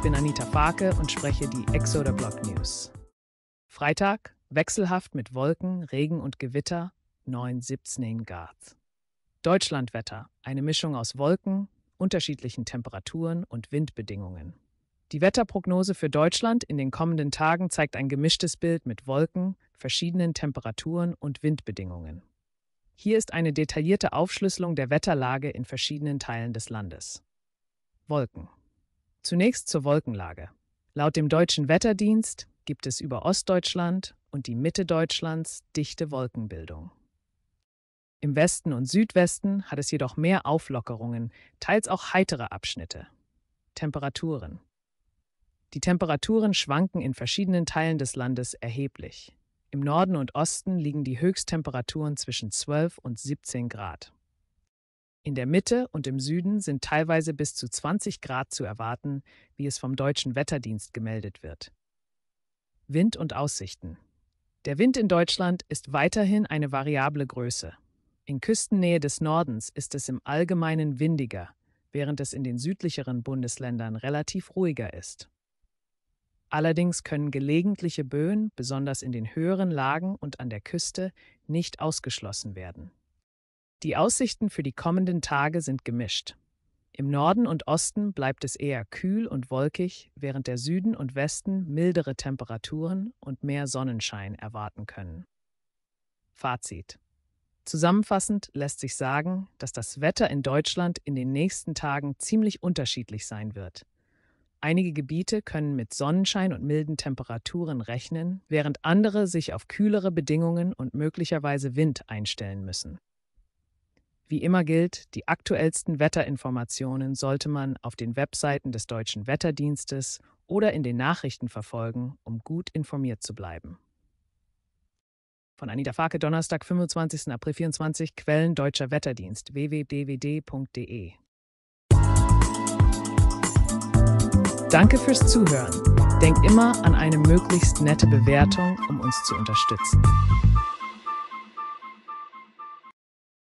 Ich bin Anita Farke und spreche die Exoder Block News. Freitag, wechselhaft mit Wolken, Regen und Gewitter, 9-17 Grad. Deutschlandwetter, eine Mischung aus Wolken, unterschiedlichen Temperaturen und Windbedingungen. Die Wetterprognose für Deutschland in den kommenden Tagen zeigt ein gemischtes Bild mit Wolken, verschiedenen Temperaturen und Windbedingungen. Hier ist eine detaillierte Aufschlüsselung der Wetterlage in verschiedenen Teilen des Landes. Wolken. Zunächst zur Wolkenlage. Laut dem deutschen Wetterdienst gibt es über Ostdeutschland und die Mitte Deutschlands dichte Wolkenbildung. Im Westen und Südwesten hat es jedoch mehr Auflockerungen, teils auch heitere Abschnitte. Temperaturen. Die Temperaturen schwanken in verschiedenen Teilen des Landes erheblich. Im Norden und Osten liegen die Höchsttemperaturen zwischen 12 und 17 Grad. In der Mitte und im Süden sind teilweise bis zu 20 Grad zu erwarten, wie es vom deutschen Wetterdienst gemeldet wird. Wind und Aussichten. Der Wind in Deutschland ist weiterhin eine variable Größe. In Küstennähe des Nordens ist es im Allgemeinen windiger, während es in den südlicheren Bundesländern relativ ruhiger ist. Allerdings können gelegentliche Böen, besonders in den höheren Lagen und an der Küste, nicht ausgeschlossen werden. Die Aussichten für die kommenden Tage sind gemischt. Im Norden und Osten bleibt es eher kühl und wolkig, während der Süden und Westen mildere Temperaturen und mehr Sonnenschein erwarten können. Fazit. Zusammenfassend lässt sich sagen, dass das Wetter in Deutschland in den nächsten Tagen ziemlich unterschiedlich sein wird. Einige Gebiete können mit Sonnenschein und milden Temperaturen rechnen, während andere sich auf kühlere Bedingungen und möglicherweise Wind einstellen müssen. Wie immer gilt, die aktuellsten Wetterinformationen sollte man auf den Webseiten des Deutschen Wetterdienstes oder in den Nachrichten verfolgen, um gut informiert zu bleiben. Von Anita Farke, Donnerstag, 25. April 24, Quellen Deutscher Wetterdienst, www.dwd.de. Danke fürs Zuhören. Denk immer an eine möglichst nette Bewertung, um uns zu unterstützen.